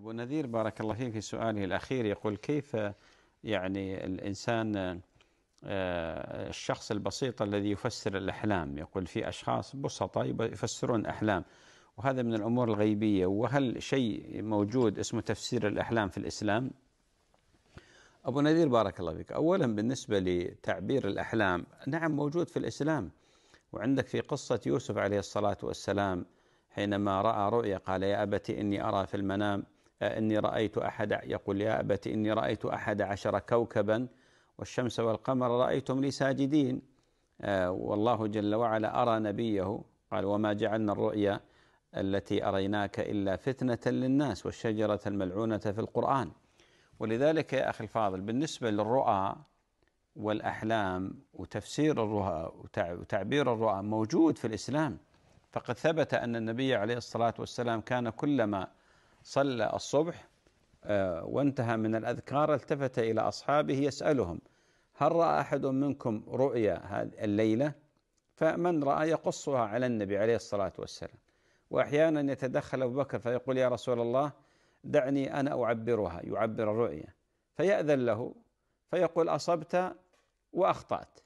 أبو نذير بارك الله فيك في سؤاله الأخير يقول كيف يعني الإنسان آه، الشخص البسيط الذي يفسر الأحلام يقول في أشخاص بسطاء يفسرون أحلام وهذا من الأمور الغيبية وهل شيء موجود اسمه تفسير الأحلام في الإسلام أبو نذير بارك الله فيك أولا بالنسبة لتعبير الأحلام نعم موجود في الإسلام وعندك في قصة يوسف عليه الصلاة والسلام حينما رأى رؤيا قال يا أبتي إني أرى في المنام إني رأيت أحد يقول يا أبت إني رأيت أحد عشر كوكبا والشمس والقمر رأيتم لي ساجدين آه، والله جل وعلا أرى نبيه قال وما جعلنا الرؤيا التي أريناك إلا فتنة للناس والشجرة الملعونة في القرآن ولذلك يا أخي الفاضل بالنسبة للرؤى والأحلام وتفسير الرؤى وتعبير الرؤى موجود في الإسلام فقد ثبت أن النبي عليه الصلاة والسلام كان كلما صلى الصبح آه، وانتهى من الأذكار التفت إلى أصحابه يسألهم هل رأى أحد منكم رؤيا الليلة فمن رأى يقصها على النبي عليه الصلاة والسلام وأحيانا يتدخل أبو بكر فيقول يا رسول الله دعني أنا أعبرها يعبر الرؤيا فيأذن له فيقول أصبت وأخطأت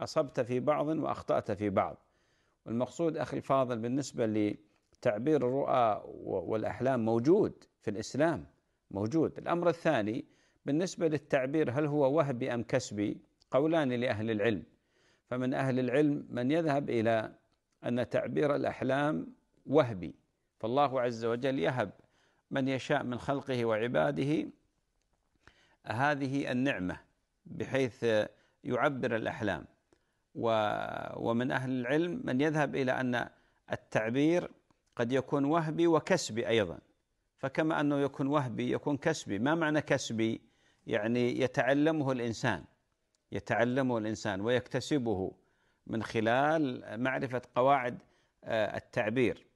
أصبت في بعض وأخطأت في بعض والمقصود أخي الفاضل بالنسبة لي تعبير الرؤى والأحلام موجود في الإسلام موجود الأمر الثاني بالنسبة للتعبير هل هو وهبي أم كسبي قولان لأهل العلم فمن أهل العلم من يذهب إلى أن تعبير الأحلام وهبي فالله عز وجل يهب من يشاء من خلقه وعباده هذه النعمة بحيث يعبر الأحلام ومن أهل العلم من يذهب إلى أن التعبير قد يكون وهبي وكسبي أيضا فكما أنه يكون وهبي يكون كسبي ما معنى كسبي يعني يتعلمه الإنسان يتعلمه الإنسان ويكتسبه من خلال معرفة قواعد آه، التعبير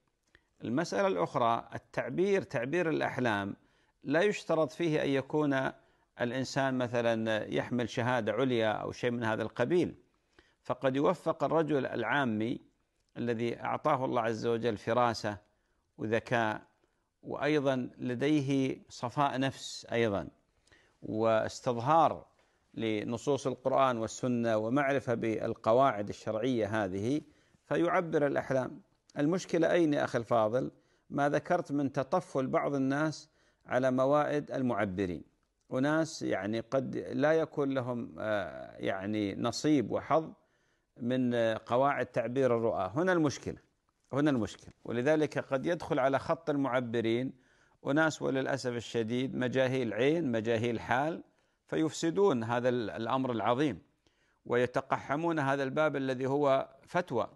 المسألة الأخرى التعبير تعبير الأحلام لا يشترط فيه أن يكون الإنسان مثلا يحمل شهادة عليا أو شيء من هذا القبيل فقد يوفق الرجل العامي الذي اعطاه الله عز وجل فراسه وذكاء وايضا لديه صفاء نفس ايضا واستظهار لنصوص القران والسنه ومعرفه بالقواعد الشرعيه هذه فيعبر الاحلام المشكله اين يا اخي الفاضل ما ذكرت من تطفل بعض الناس على موائد المعبرين اناس يعني قد لا يكون لهم آه، يعني نصيب وحظ من آه، قواعد تعبير الرؤى هنا المشكلة هنا المشكلة ولذلك قد يدخل على خط المعبرين أناس وللأسف الشديد مجاهيل عين مجاهيل حال فيفسدون هذا الأمر العظيم ويتقحمون هذا الباب الذي هو فتوى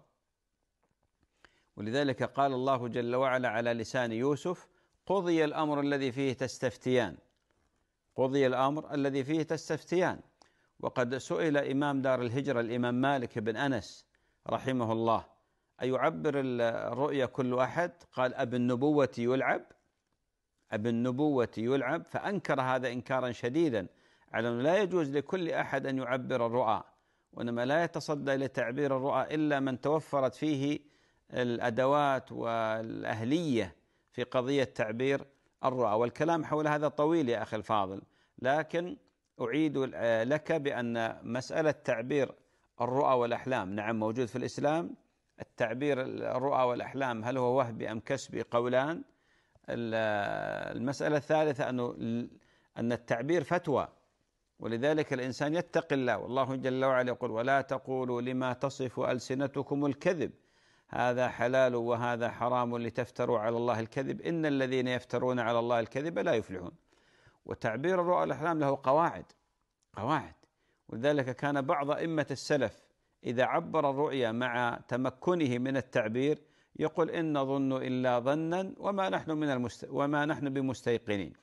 ولذلك قال الله جل وعلا على لسان يوسف قضي الأمر الذي فيه تستفتيان قضي الأمر الذي فيه تستفتيان وقد سئل إمام دار الهجرة الإمام مالك بن أنس رحمه الله أيعبر الرؤيا كل أحد قال أب النبوة يلعب أب النبوة يلعب فأنكر هذا إنكارا شديدا على أنه لا يجوز لكل أحد أن يعبر الرؤى وإنما لا يتصدى لتعبير الرؤى إلا من توفرت فيه الأدوات والأهلية في قضية تعبير الرؤى والكلام حول هذا طويل يا أخي الفاضل لكن أعيد آه، لك بأن مسألة تعبير الرؤى والأحلام نعم موجود في الإسلام التعبير الرؤى والأحلام هل هو وهبي أم كسبي قولان آه، المسألة الثالثة أنه أن التعبير فتوى ولذلك الإنسان يتقي الله والله جل وعلا يقول ولا تقولوا لما تصف ألسنتكم الكذب هذا حلال وهذا حرام لتفتروا على الله الكذب إن الذين يفترون على الله الكذب لا يفلحون وتعبير الرؤى والأحلام له قواعد قواعد ولذلك كان بعض أئمة السلف إذا عبر الرؤيا مع تمكنه من التعبير يقول إن نظن إلا ظنا وما نحن من المست... وما نحن بمستيقنين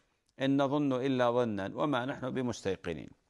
إن نظن إلا ظنا وما نحن بمستيقنين